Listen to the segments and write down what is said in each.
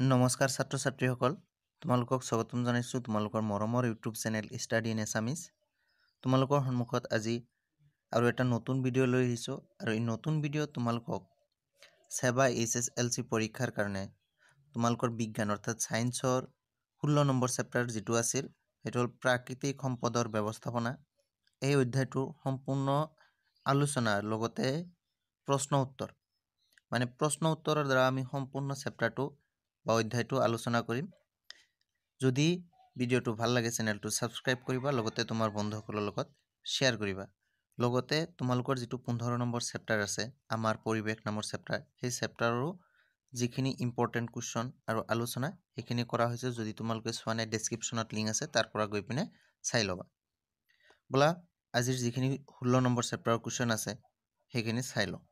নমস্কাৰ ছাত্ৰ ছাত্ৰীসকল তোমালোকক স্বাগতম জনাইছোঁ তোমালোকৰ মৰমৰ YouTube channel study in Assamese তোমালোকৰ সন্মুখত আজি আৰু এটা নতুন ভিডিঅ' লৈ আহিছোঁ আৰু এই নতুন ভিডিঅ' তোমালোকক SEBA H S L C পৰীক্ষাৰ কাৰণে তোমালোকৰ বিজ্ঞান অৰ্থাৎ ছায়েন্সৰ ষোল্ল নম্বৰ চেপ্টাৰ যিটো আছিল সেইটো হ'ল প্ৰাকৃতিক সম্পদৰ ব্যৱস্থাপনা এই অধ্যায়টোৰ সম্পূৰ্ণ আলোচনাৰ লগতে প্ৰশ্ন উত্তৰ মানে প্ৰশ্ন উত্তৰৰ দ্বাৰা আমি সম্পূৰ্ণ চেপ্টাৰটো বা অধ্যায়টো আলোচনা কৰিম যদি ভিডিঅ'টো ভাল লাগে চেনেলটো ছাবস্ক্ৰাইব কৰিবা লগতে তোমাৰ বন্ধুসকলৰ লগত শ্বেয়াৰ কৰিবা লগতে তোমালোকৰ যিটো পোন্ধৰ নম্বৰ চেপ্টাৰ আছে আমাৰ পৰিৱেশ নামৰ চেপ্টাৰ সেই চেপ্টাৰৰো যিখিনি ইম্পৰ্টেণ্ট কুৱেশ্যন আৰু আলোচনা সেইখিনি কৰা হৈছে যদি তোমালোকে চোৱা নাই ডেছক্ৰিপশ্যনত লিংক আছে তাৰ পৰা গৈ পিনে চাই ল'বা বোলা আজিৰ যিখিনি ষোল্ল নম্বৰ চেপ্টাৰৰ কুৱেশ্যন আছে সেইখিনি চাই লওঁ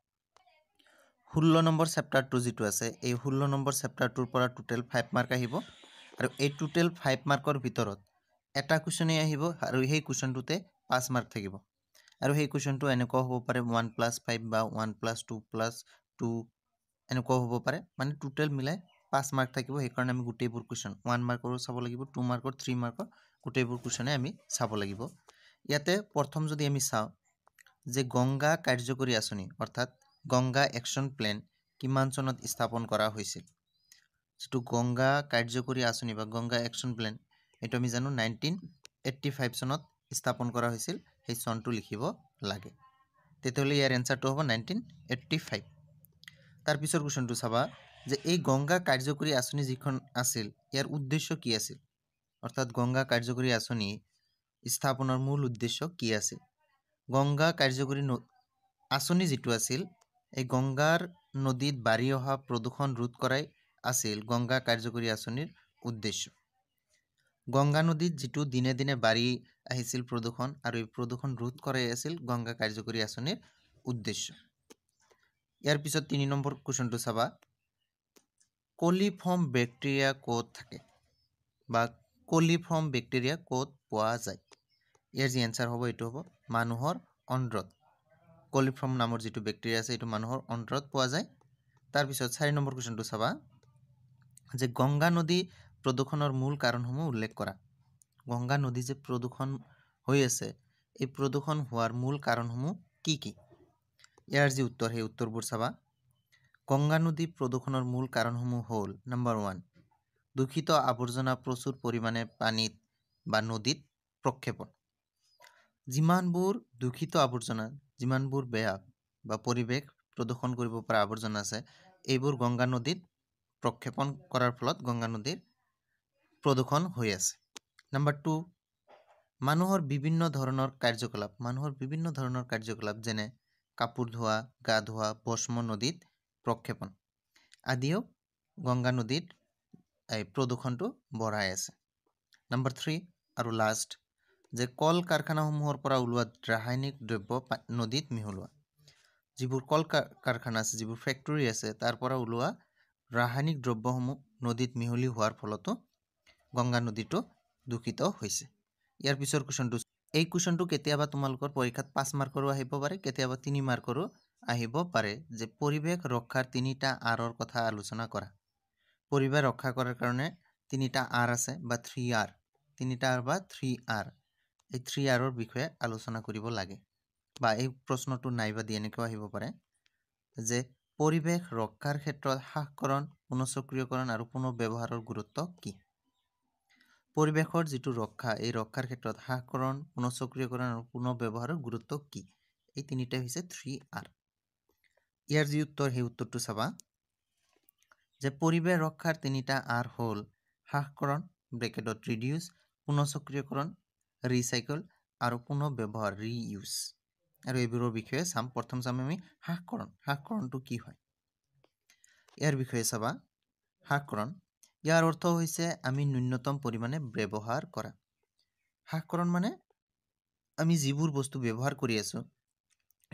ষোল্ল নম্বৰ চেপ্টাৰটো যিটো আছে এই ষোল্ল নম্বৰ চেপ্টাৰটোৰ পৰা টোটেল ফাইভ মাৰ্ক আহিব আৰু এই টোটেল ফাইভ মাৰ্কৰ ভিতৰত এটা কুৱেশ্যনেই আহিব আৰু সেই কুৱেশ্যনটোতে পাঁচ মাৰ্ক থাকিব আৰু সেই কুৱেশ্যনটো এনেকুৱাও হ'ব পাৰে ওৱান প্লাছ ফাইভ বা one plus two plus two এনেকুৱাও হ'ব পাৰে মানে টোটেল মিলাই পাঁচ মাৰ্ক থাকিব সেইকাৰণে আমি গোটেইবোৰ কুৱেশ্যন ওৱান মাৰ্কৰো চাব লাগিব টু মাৰ্কৰ থ্ৰী মাৰ্কৰ গোটেইবোৰ কুৱেশ্যনে আমি চাব লাগিব ইয়াতে প্ৰথম যদি আমি চাওঁ যে গংগা কাৰ্যকৰী আঁচনি অৰ্থাৎ গংগা একশ্যন প্লেন কিমান চনত স্থাপন কৰা হৈছিল যিটো গংগা কাৰ্যকৰী আঁচনি বা গংগা একশ্যন প্লেন এইটো আমি জানো নাইনটিন এইট্টি ফাইভ চনত স্থাপন কৰা হৈছিল সেই চনটো লিখিব লাগে তেতিয়াহ'লে ইয়াৰ এনচাৰটো হ'ব নাইনটিন এইট্টি ফাইভ তাৰপিছৰ কুৱেশ্যনটো চাবা যে এই গংগা কাৰ্যকৰী আঁচনি যিখন আছিল ইয়াৰ উদ্দেশ্য কি আছিল অৰ্থাৎ গংগা কাৰ্যকৰী আঁচনি স্থাপনৰ মূল উদ্দেশ্য কি আছিল গংগা কাৰ্যকৰী আঁচনি যিটো আছিল এই গংগাৰ নদীত বাঢ়ি অহা প্ৰদূষণ ৰোধ কৰাই আছিল গংগা কাৰ্যকৰী আঁচনিৰ উদ্দেশ্য গংগা নদীত যিটো দিনে দিনে বাঢ়ি আহিছিল প্ৰদূষণ আৰু এই প্ৰদূষণ ৰোধ কৰাই আছিল গংগা কাৰ্যকৰী আঁচনিৰ উদ্দেশ্য ইয়াৰ পিছত তিনি নম্বৰ কুৱেশ্যনটো চাবা কলিফৰ্ম বেক্টেৰিয়া ক'ত থাকে বা কলিফৰ্ম বেক্টেৰিয়া ক'ত পোৱা যায় ইয়াৰ যি এনচাৰ হ'ব এইটো হ'ব মানুহৰ অন্ধ্ৰত কলিফ্ৰম নামৰ যিটো বেক্টেৰিয়া আছে এইটো মানুহৰ অন্তৰত পোৱা যায় তাৰপিছত চাৰি নম্বৰ কুৱেশ্যনটো চাবা যে গংগা নদী প্ৰদূষণৰ মূল কাৰণসমূহ উল্লেখ কৰা গংগা নদী যে প্ৰদূষণ হৈ আছে এই প্ৰদূষণ হোৱাৰ মূল কাৰণসমূহ কি কি ইয়াৰ যি উত্তৰ সেই উত্তৰবোৰ চাবা গংগা নদী প্ৰদূষণৰ মূল কাৰণসমূহ হ'ল নাম্বাৰ ওৱান দূষিত আৱৰ্জনা প্ৰচুৰ পৰিমাণে পানীত বা নদীত প্ৰক্ষেপণ যিমানবোৰ দূষিত আৱৰ্জনা যিমানবোৰ বেয়া বা পৰিৱেশ প্ৰদূষণ কৰিব পৰা আৱৰ্জনা আছে এইবোৰ গংগা নদীত প্ৰক্ষেপণ কৰাৰ ফলত গংগা নদীৰ প্ৰদূষণ হৈ আছে নাম্বাৰ টু মানুহৰ বিভিন্ন ধৰণৰ কাৰ্যকলাপ মানুহৰ বিভিন্ন ধৰণৰ কাৰ্যকলাপ যেনে কাপোৰ ধোৱা গা ধোৱা ভস্ম নদীত প্ৰক্ষেপণ আদিও গংগা নদীত এই প্ৰদূষণটো বঢ়াই আছে নাম্বাৰ থ্ৰী আৰু লাষ্ট যে কল কাৰখানাসমূহৰ পৰা ওলোৱা ৰাসায়নিক দ্ৰব্য নদীত মিহলোৱা যিবোৰ কল কাৰখানা আছে যিবোৰ ফেক্টৰী আছে তাৰ পৰা ওলোৱা ৰাসায়নিক দ্ৰব্যসমূহ নদীত মিহলি হোৱাৰ ফলতো গংগা নদীটো দূষিত হৈছে ইয়াৰ পিছৰ কুৱেশ্যনটো এই কুৱেশ্যনটো কেতিয়াবা তোমালোকৰ পৰীক্ষাত পাঁচ মাৰ্কৰো আহিব পাৰে কেতিয়াবা তিনি মাৰ্কৰো আহিব পাৰে যে পৰিৱেশ ৰক্ষাৰ তিনিটা আৰৰ কথা আলোচনা কৰা পৰিৱেশ ৰক্ষা কৰাৰ কাৰণে তিনিটা আৰ আছে বা থ্ৰী আৰ তিনিটা আৰ বা থ্ৰী আৰ এই থ্ৰী আৰৰ বিষয়ে আলোচনা কৰিব লাগে বা এই প্ৰশ্নটো নাইবা নাইবাদি এনেকুৱা আহিব পাৰে যে পৰিৱেশ ৰক্ষাৰ ক্ষেত্ৰত হ্ৰাসকৰণ পুনঃচক্ৰিয়কৰণ আৰু পুনৰ ব্যৱহাৰৰ গুৰুত্ব কি পৰিৱেশৰ যিটো ৰক্ষা এই ৰক্ষাৰ ক্ষেত্ৰত হ্ৰাসকৰণ পুনঃচক্ৰিয়কৰণ আৰু পুনৰ ব্যৱহাৰৰ গুৰুত্ব কি এই তিনিটাই হৈছে থ্ৰী আৰ ইয়াৰ যি উত্তৰ সেই উত্তৰটো চাবা যে পৰিৱেশ ৰক্ষাৰ তিনিটা আৰ হ'ল হ্ৰাসকৰণ ব্ৰেকেটত ৰিডিউচ পুনঃচক্ৰিয়কৰণ ৰিচাইকল আৰু পুনৰ ব্যৱহাৰ ৰি ইউজ আৰু এইবোৰৰ বিষয়ে চাম প্ৰথম চাম আমি হ্ৰাসকৰণ হ্ৰাসকৰণটো কি হয় ইয়াৰ বিষয়ে চাবা হ্ৰাসকৰণ ইয়াৰ অৰ্থ হৈছে আমি ন্যূনতম পৰিমাণে ব্যৱহাৰ কৰা হ্ৰাসকৰণ মানে আমি যিবোৰ বস্তু ব্যৱহাৰ কৰি আছোঁ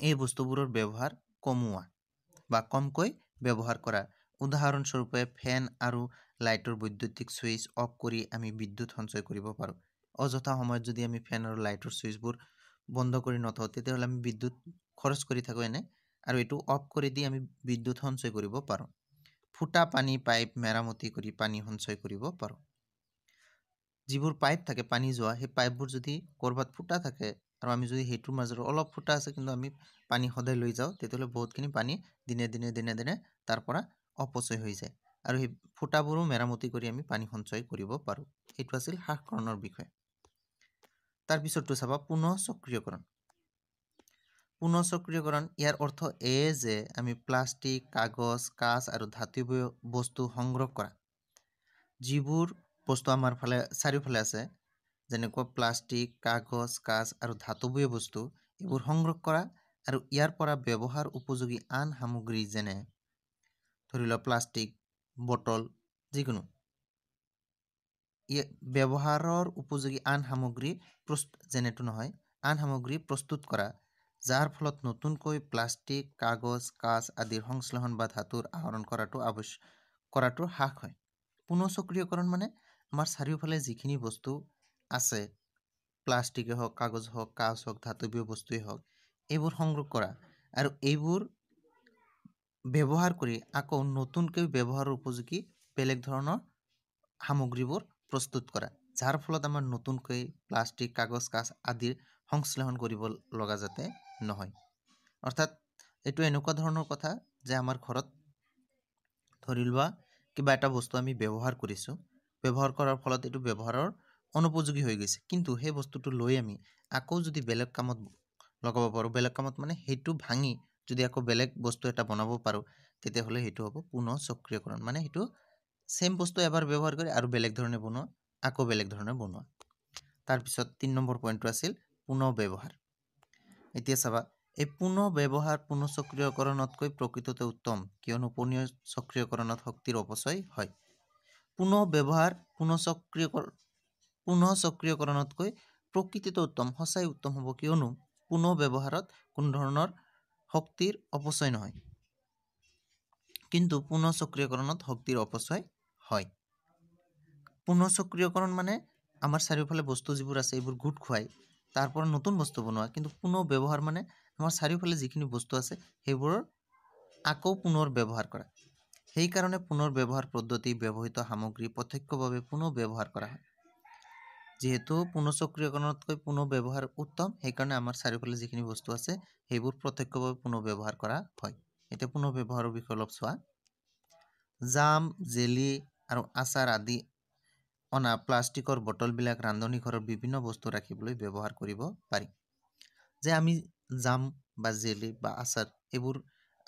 এই বস্তুবোৰৰ ব্যৱহাৰ কমোৱা বা কমকৈ ব্যৱহাৰ কৰা উদাহৰণস্বৰূপে ফেন আৰু লাইটৰ বৈদ্যুতিক ছুইচ অফ কৰি আমি বিদ্যুৎ সঞ্চয় কৰিব পাৰোঁ অযথা সময়ত যদি আমি ফেন আৰু লাইটৰ ছুইচবোৰ বন্ধ কৰি নথওঁ তেতিয়াহ'লে আমি বিদ্যুৎ খৰচ কৰি থাকোঁ এনে আৰু এইটো অফ কৰি দি আমি বিদ্যুৎ সঞ্চয় কৰিব পাৰোঁ ফুটা পানী পাইপ মেৰামতি কৰি পানী সঞ্চয় কৰিব পাৰোঁ যিবোৰ পাইপ থাকে পানী যোৱা সেই পাইপবোৰ যদি ক'ৰবাত ফুটা থাকে আৰু আমি যদি সেইটোৰ মাজত অলপ ফুটা আছে কিন্তু আমি পানী সদায় লৈ যাওঁ তেতিয়াহ'লে বহুতখিনি পানী দিনে দিনে দিনে দিনে তাৰ পৰা অপচয় হৈ যায় আৰু সেই ফুটাবোৰো মেৰামতি কৰি আমি পানী সঞ্চয় কৰিব পাৰোঁ এইটো আছিল হ্ৰাসকৰণৰ বিষয়ে তাৰ পিছৰটো চাবা পুনৰ সক্ৰিয়কৰণ পুনৰ সক্ৰিয়কৰণ ইয়াৰ অৰ্থ এয়ে যে আমি প্লাষ্টিক কাগজ কাঁচ আৰু ধাতু বস্তু সংগ্ৰহ কৰা যিবোৰ বস্তু আমাৰ ফালে চাৰিওফালে আছে যেনেকুৱা প্লাষ্টিক কাগজ কাঁচ আৰু ধাতুবয় বস্তু এইবোৰ সংগ্ৰহ কৰা আৰু ইয়াৰ পৰা ব্যৱহাৰ উপযোগী আন সামগ্ৰী যেনে ধৰি লওক প্লাষ্টিক বটল যিকোনো ব্যৱহাৰৰ উপযোগী আন সামগ্ৰী প্ৰস্তুত যেনেতো নহয় আন সামগ্ৰী প্ৰস্তুত কৰা যাৰ ফলত নতুনকৈ প্লাষ্টিক কাগজ কাঁচ আদিৰ সংশ্লেষণ বা ধাতুৰ আহৰণ কৰাটো আৱশ্য কৰাটো হ্ৰাস হয় পুনৰ পুনঃচক্ৰিয়কৰণ মানে আমাৰ চাৰিওফালে যিখিনি বস্তু আছে প্লাষ্টিকেই হওক কাগজ হওক কাঁচ হওক ধাতুবীয় বস্তুৱেই হওক এইবোৰ সংগ্ৰহ কৰা আৰু এইবোৰ ব্যৱহাৰ কৰি আকৌ নতুনকৈ ব্যৱহাৰৰ উপযোগী বেলেগ ধৰণৰ সামগ্ৰীবোৰ প্ৰস্তুত কৰা যাৰ ফলত আমাৰ নতুনকৈ প্লাষ্টিক কাগজ কাজ আদিৰ সংশ্লেষণ কৰিব লগা যাতে নহয় অৰ্থাৎ এইটো এনেকুৱা ধৰণৰ কথা যে আমাৰ ঘৰত ধৰি লোৱা কিবা এটা বস্তু আমি ব্যৱহাৰ কৰিছোঁ ব্যৱহাৰ কৰাৰ ফলত এইটো ব্যৱহাৰৰ অনুপযোগী হৈ গৈছে কিন্তু সেই বস্তুটো লৈ আমি আকৌ যদি বেলেগ কামত লগাব পাৰোঁ বেলেগ কামত মানে সেইটো ভাঙি যদি আকৌ বেলেগ বস্তু এটা বনাব পাৰোঁ তেতিয়াহ'লে সেইটো হ'ব পুনৰ সক্ৰিয়কৰণ মানে সেইটো सेम बस्तु एबार व्यवहार कर आरो बेलेक धरने बनो आको बेलेक धरने बनो तार पिसत 3 नम्बर पॉइंट आसिल पुनः व्यवहार एतिया सबा ए पुनः व्यवहार पुनः सक्रियकरणत कय प्रकृतते उत्तम कियनो पुनः सक्रियकरणत शक्तिर अपसय हाय पुनः व्यवहार पुनः सक्रियकर पुनः सक्रियकरणत कय प्रकृतते उत्तम हसाय उत्तम हबो कियनो पुनः व्यवहारत कुन धरनर शक्तिर अपसय न হয় কিন্তু পুনঃ সক্রিয়করণত শক্তির অপচয় হয় পুনৰ সক্ৰিয়কৰণ মানে আমাৰ চাৰিওফালে বস্তু যিবোৰ আছে এইবোৰ গোট খুৱাই তাৰ পৰা নতুন বস্তু বনোৱা কিন্তু পুনৰ ব্যৱহাৰ মানে আমাৰ চাৰিওফালে যিখিনি বস্তু আছে সেইবোৰৰ আকৌ পুনৰ ব্যৱহাৰ কৰা সেইকাৰণে পুনৰ ব্যৱহাৰ পদ্ধতি ব্যৱহৃত সামগ্ৰী প্ৰত্যক্ষভাৱে পুনৰ ব্যৱহাৰ কৰা হয় যিহেতু পুনৰ সক্ৰিয়কৰণতকৈ পুনৰ ব্যৱহাৰ উত্তম সেইকাৰণে আমাৰ চাৰিওফালে যিখিনি বস্তু আছে সেইবোৰ প্ৰত্যক্ষভাৱে পুনৰ ব্যৱহাৰ কৰা হয় এতিয়া পুনৰ ব্যৱহাৰৰ বিষয়ে অলপ চোৱা জাম জেলি আৰু আচাৰ আদি অনা প্লাষ্টিকৰ বটলবিলাক ৰান্ধনীঘৰৰ বিভিন্ন বস্তু ৰাখিবলৈ ব্যৱহাৰ কৰিব পাৰি যে আমি জাম বা জেলি বা আচাৰ এইবোৰ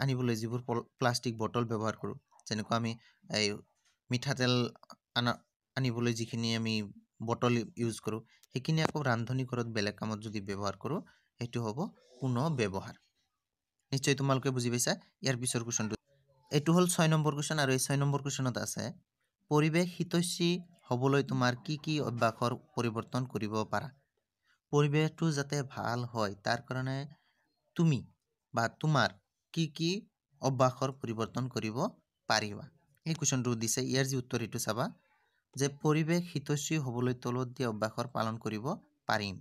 আনিবলৈ যিবোৰ প্লাষ্টিক বটল ব্যৱহাৰ কৰোঁ যেনেকুৱা আমি এই মিঠাতেল আনা আনিবলৈ যিখিনি আমি বটল ইউজ কৰোঁ সেইখিনি আকৌ ৰান্ধনীঘৰত বেলেগ কামত যদি ব্যৱহাৰ কৰোঁ সেইটো হ'ব পুনৰ ব্যৱহাৰ নিশ্চয় তোমালোকে বুজি পাইছা ইয়াৰ পিছৰ কুৱেশ্যনটো এইটো হ'ল ছয় নম্বৰ কুৱেশ্যন আৰু এই ছয় নম্বৰ কুৱেশ্যনত আছে পৰিৱেশ হিতৈষী হ'বলৈ তোমাৰ কি কি অভ্যাসৰ পৰিৱৰ্তন কৰিব পাৰা পৰিৱেশটো যাতে ভাল হয় তাৰ কাৰণে তুমি বা তোমাৰ কি কি অভ্যাসৰ পৰিৱৰ্তন কৰিব পাৰিবা এই কুৱেশ্যনটো দিছে ইয়াৰ যি উত্তৰ সেইটো চাবা যে পৰিৱেশ হিতৈষী হ'বলৈ তলত দিয়া অভ্যাসৰ পালন কৰিব পাৰিম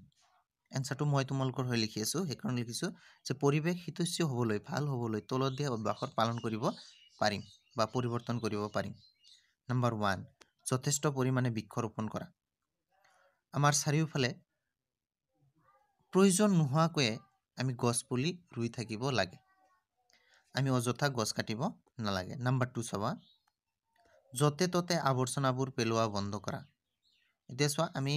এনচাৰটো মই তোমালোকৰ হৈ লিখি আছোঁ সেইকাৰণে লিখিছোঁ যে পৰিৱেশ হিতৈষী হ'বলৈ ভাল হ'বলৈ তলত দিয়া অভ্যাসৰ পালন কৰিব পাৰিম বা পৰিৱৰ্তন কৰিব পাৰিম নাম্বাৰ ওৱান যথেষ্ট পৰিমাণে বৃক্ষ ৰোপণ কৰা আমাৰ চাৰিওফালে প্ৰয়োজন নোহোৱাকৈয়ে আমি গছ পুলি ৰুই থাকিব লাগে আমি অযথা গছ কাটিব নালাগে নাম্বাৰ টু চাবা য'তে ত'তে আৱৰ্জনাবোৰ পেলোৱা বন্ধ কৰা এতিয়া চোৱা আমি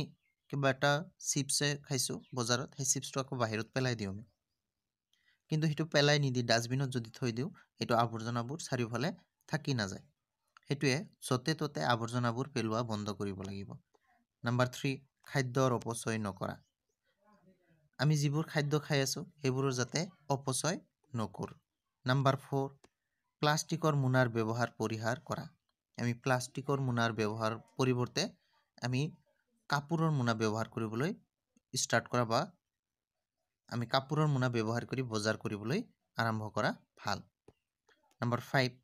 কিবা এটা চিপছে খাইছোঁ বজাৰত সেই চিপ্ছটো আকৌ বাহিৰত পেলাই দিওঁ আমি কিন্তু সেইটো পেলাই নিদি ডাষ্টবিনত যদি থৈ দিওঁ সেইটো আৱৰ্জনাবোৰ চাৰিওফালে থাকি নাযায় সেইটোৱে য'তে ত'তে আৱৰ্জনাবোৰ পেলোৱা বন্ধ কৰিব লাগিব নাম্বাৰ থ্ৰী খাদ্যৰ অপচয় নকৰা আমি যিবোৰ খাদ্য খাই আছোঁ সেইবোৰৰ যাতে অপচয় নকৰোঁ নাম্বাৰ ফ'ৰ প্লাষ্টিকৰ মোনাৰ ব্যৱহাৰ পৰিহাৰ কৰা আমি প্লাষ্টিকৰ মোনাৰ ব্যৱহাৰ পৰিৱৰ্তে আমি কাপোৰৰ মোনা ব্যৱহাৰ কৰিবলৈ ষ্টাৰ্ট কৰা বা আমি কাপোৰৰ মোনা ব্যৱহাৰ কৰি বজাৰ কৰিবলৈ আৰম্ভ কৰা ভাল নাম্বাৰ ফাইভ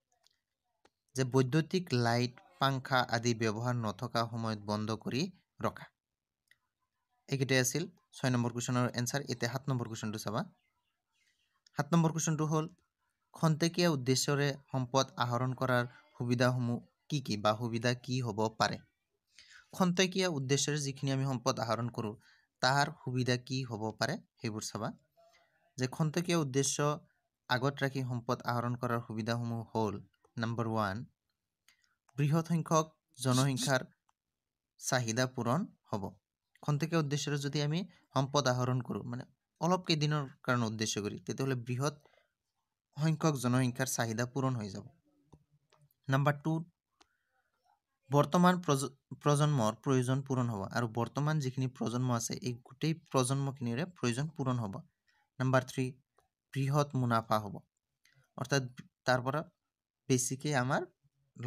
যে বৈদ্যুতিক লাইট পাংখা আদি ব্যৱহাৰ নথকা সময়ত বন্ধ কৰি ৰখা এইকেইটাই আছিল ছয় নম্বৰ কুৱেশ্যনৰ এনচাৰ এতিয়া সাত নম্বৰ কুৱেশ্যনটো চাবা সাত নম্বৰ কুৱেশ্যনটো হ'ল খন্তেকীয়া উদ্দেশ্যৰে সম্পদ আহৰণ কৰাৰ সুবিধাসমূহ কি কি বা সুবিধা কি হ'ব পাৰে খন্তেকীয়া উদ্দেশ্যৰে যিখিনি আমি সম্পদ আহৰণ কৰোঁ তাৰ সুবিধা কি হ'ব পাৰে সেইবোৰ চাবা যে খন্তেকীয়া উদ্দেশ্য আগত ৰাখি সম্পদ আহৰণ কৰাৰ সুবিধাসমূহ হ'ল নাম্বার ওয়ান বৃহৎ সংখ্যক জনসংখ্যার চাহিদা পূরণ হব খন্তেকে উদ্দেশ্যের যদি আমি সম্পদ আহরণ করো মানে অলপ কেইদিনের কারণে উদ্দেশ্য করি তেতিয়াহলে বৃহৎ সংখ্যক জনসংখ্যার চাহিদা পূরণ হয়ে যাব নাম্বার টু বর্তমান প্রজন্মর প্রয়োজন পূরণ হব আর বর্তমান যেখানে প্রজন্ম আছে এই গোটেই প্রজন্মখিনিরে প্রয়োজন পূরণ হব নাম্বার থ্রি বৃহৎ মুনাফা হব অর্থাৎ তারপরে বেছিকৈ আমাৰ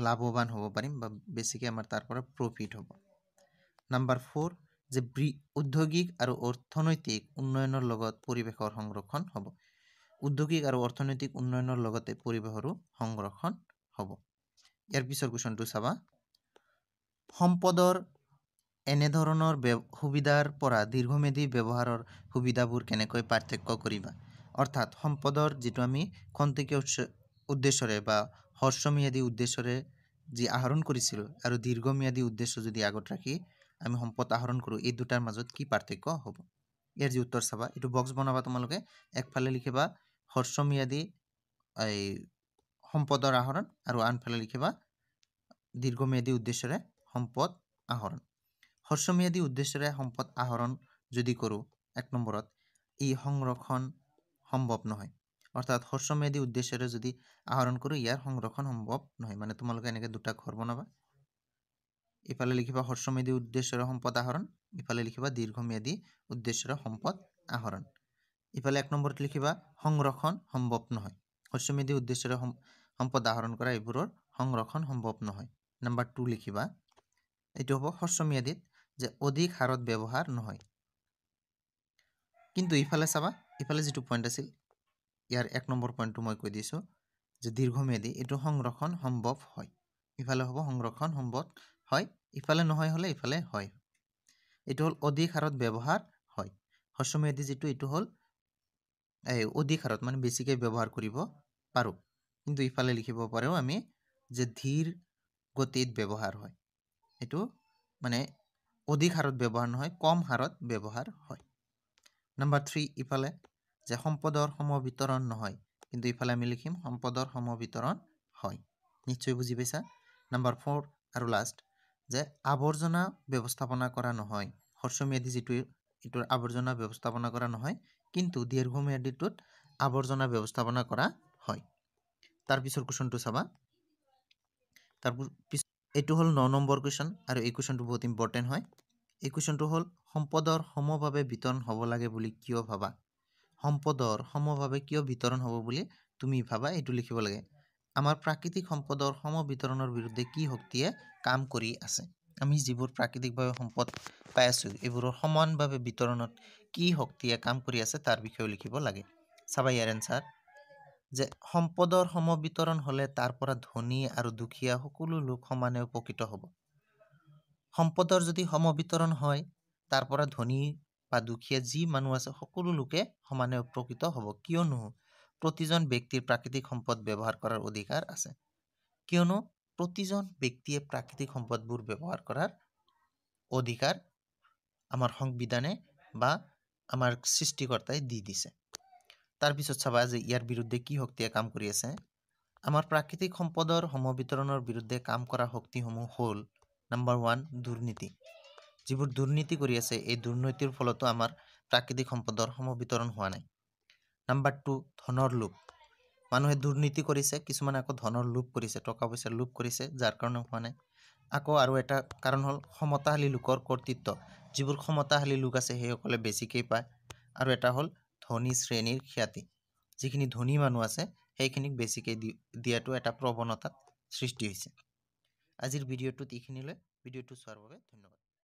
লাভৱান হ'ব পাৰিম বা বেছিকৈ আমাৰ তাৰ পৰা প্ৰফিট হ'ব নাম্বাৰ ফ'ৰ যে উদ্যোগিক আৰু অৰ্থনৈতিক উন্নয়নৰ লগত পৰিৱেশৰ সংৰক্ষণ হ'ব উদ্যোগিক আৰু অৰ্থনৈতিক উন্নয়নৰ লগতে পৰিৱেশৰো সংৰক্ষণ হ'ব ইয়াৰ পিছৰ কুৱেশ্যনটো চাবা সম্পদৰ এনেধৰণৰ ব্য সুবিধাৰ পৰা দীৰ্ঘম্যাদী ব্যৱহাৰৰ সুবিধাবোৰ কেনেকৈ পাৰ্থক্য কৰিবা অৰ্থাৎ সম্পদৰ যিটো আমি খন্তেকীয় উদ্দেশ্যৰে বা হ্ৰস্বম্যাদী উদ্দেশ্যৰে যি আহৰণ কৰিছিল আৰু দীৰ্ঘম্যাদী উদ্দেশ্য যদি আগত ৰাখি আমি সম্পদ আহৰণ কৰোঁ এই দুটাৰ মাজত কি পাৰ্থক্য হ'ব ইয়াৰ যি উত্তৰ চাবা এইটো বক্স বনাবা তোমালোকে একফালে লিখিবা হ্ৰস্বম্যাদী এই সম্পদৰ আহৰণ আৰু আনফালে লিখিবা দীৰ্ঘম্যাদী উদ্দেশ্যৰে সম্পদ আহৰণ হ্ৰস্বম্যাদী উদ্দেশ্যৰে সম্পদ আহৰণ যদি কৰোঁ এক নম্বৰত ই সংৰক্ষণ সম্ভৱ নহয় অৰ্থাৎ হৰ্ষম্যাদী উদ্দেশ্যেৰে যদি আহৰণ কৰোঁ ইয়াৰ সংৰক্ষণ সম্ভৱ নহয় মানে তোমালোকে এনেকৈ দুটা ঘৰ বনাবা ইফালে লিখিবা হৰ্ষম্যাদী উদ্দেশ্যৰ সম্পদ আহৰণ ইফালে লিখিবা দীৰ্ঘম্যাদী উদ্দেশ্যৰ সম্পদ আহৰণ ইফালে এক নম্বৰত লিখিবা সংৰক্ষণ সম্ভৱ নহয় হৰ্ষম্যাদী উদ্দেশ্যৰে সম্পদ আহৰণ কৰা এইবোৰৰ সংৰক্ষণ সম্ভৱ নহয় নাম্বাৰ টু লিখিবা এইটো হ'ব হৰ্ষম্যাদীত যে অধিক হাৰত ব্যৱহাৰ নহয় কিন্তু ইফালে চাবা ইফালে যিটো পইণ্ট আছিল ইয়াৰ এক নম্বৰ পইণ্টটো মই কৈ দিছোঁ যে দীৰ্ঘমেয়াদি এইটো সংৰক্ষণ সম্ভৱ হয় ইফালে হব সংৰক্ষণ সম্ভৱ হয় ইফালে নহয় হলে ইফালে হয় এইটো হল অধিক হাৰত ব্যৱহাৰ হয় যিটো এইটো হল এই অধিক হাৰত মানে বেছিকৈ ব্যৱহাৰ কৰিব পাৰোঁ কিন্তু ইফালে লিখিব পাৰেও আমি যে ধীৰ গতিত ব্যৱহাৰ হয় এইটো মানে অধিক হাৰত ব্যৱহাৰ নহয় কম হাৰত ব্যৱহাৰ হয় নাম্বাৰ থ্ৰী ইফালে যে সম্পদৰ সম বিতৰণ নহয় কিন্তু ইফালে আমি লিখিম সম্পদৰ সম বিতৰণ হয় নিশ্চয় বুজি পাইছা নাম্বাৰ ফ'ৰ আৰু লাষ্ট যে আৱৰ্জনা ব্যৱস্থাপনা কৰা নহয় সৰ্চম্যাদী যিটো এইটোৰ আৱৰ্জনা ব্যৱস্থাপনা কৰা নহয় কিন্তু দীৰ্ঘম্যাদীটোত আৱৰ্জনা ব্যৱস্থাপনা কৰা হয় তাৰপিছৰ কুৱেশ্যনটো চাবা তাৰ পিছ এইটো হ'ল ন নম্বৰ কুৱেশ্যন আৰু এই কুৱেশ্যনটো বহুত ইম্পৰ্টেণ্ট হয় এই কুৱেশ্যনটো হ'ল সম্পদৰ সমভাৱে বিতৰণ হ'ব লাগে বুলি কিয় ভাবা সম্পদৰ সমভাৱে কিয় বিতৰণ হ'ব বুলি তুমি ভাবা এইটো লিখিব লাগে আমাৰ প্ৰাকৃতিক সম্পদৰ সমবিতৰণৰ বিৰুদ্ধে কি শক্তিয়ে কাম কৰি আছে আমি যিবোৰ প্ৰাকৃতিকভাৱে সম্পদ পাই আছো এইবোৰৰ সমানভাৱে বিতৰণত কি শক্তিয়ে কাম কৰি আছে তাৰ বিষয়েও লিখিব লাগে চাবা ইয়াৰ এনচাৰ যে সম্পদৰ সম বিতৰণ হ'লে তাৰ পৰা ধনী আৰু দুখীয়া সকলো লোক সমানে উপকৃত হ'ব সম্পদৰ যদি সম বিতৰণ হয় তাৰ পৰা ধনী বা দুখীয়া যি মানুহ আছে সকলো লোকে সমানে উপকৃত হ'ব কিয়নো প্ৰতিজন ব্যক্তিৰ প্ৰাকৃতিক সম্পদ ব্যৱহাৰ কৰাৰ অধিকাৰ আছে কিয়নো প্ৰতিজন ব্যক্তিয়ে প্ৰাকৃতিক সম্পদবোৰ ব্যৱহাৰ কৰাৰ অধিকাৰ আমাৰ সংবিধানে বা আমাৰ সৃষ্টিকৰ্তাই দি দিছে তাৰপিছত চাবা যে ইয়াৰ বিৰুদ্ধে কি শক্তিয়ে কাম কৰি আছে আমাৰ প্ৰাকৃতিক সম্পদৰ সমবিতৰণৰ বিৰুদ্ধে কাম কৰা শক্তিসমূহ হ'ল নাম্বাৰ ওৱান দুৰ্নীতি যিবোৰ দুৰ্নীতি কৰি আছে এই দুৰ্নীতিৰ ফলতো আমাৰ প্ৰাকৃতিক সম্পদৰ সম বিতৰণ হোৱা নাই নাম্বাৰ টু ধনৰ লোভ মানুহে দুৰ্নীতি কৰিছে কিছুমানে আকৌ ধনৰ লোভ কৰিছে টকা পইচাৰ লোভ কৰিছে যাৰ কাৰণে হোৱা নাই আকৌ আৰু এটা কাৰণ হ'ল ক্ষমতাশালী লোকৰ কৰ্তৃত্ব যিবোৰ ক্ষমতাশালী লোক আছে সেইসকলে বেছিকেই পায় আৰু এটা হ'ল ধনী শ্ৰেণীৰ খ্যাতি যিখিনি ধনী মানুহ আছে সেইখিনিক বেছিকৈ দি দিয়াটো এটা প্ৰৱণতাত সৃষ্টি হৈছে আজিৰ ভিডিঅ'টোত এইখিনিলৈ ভিডিঅ'টো চোৱাৰ বাবে ধন্যবাদ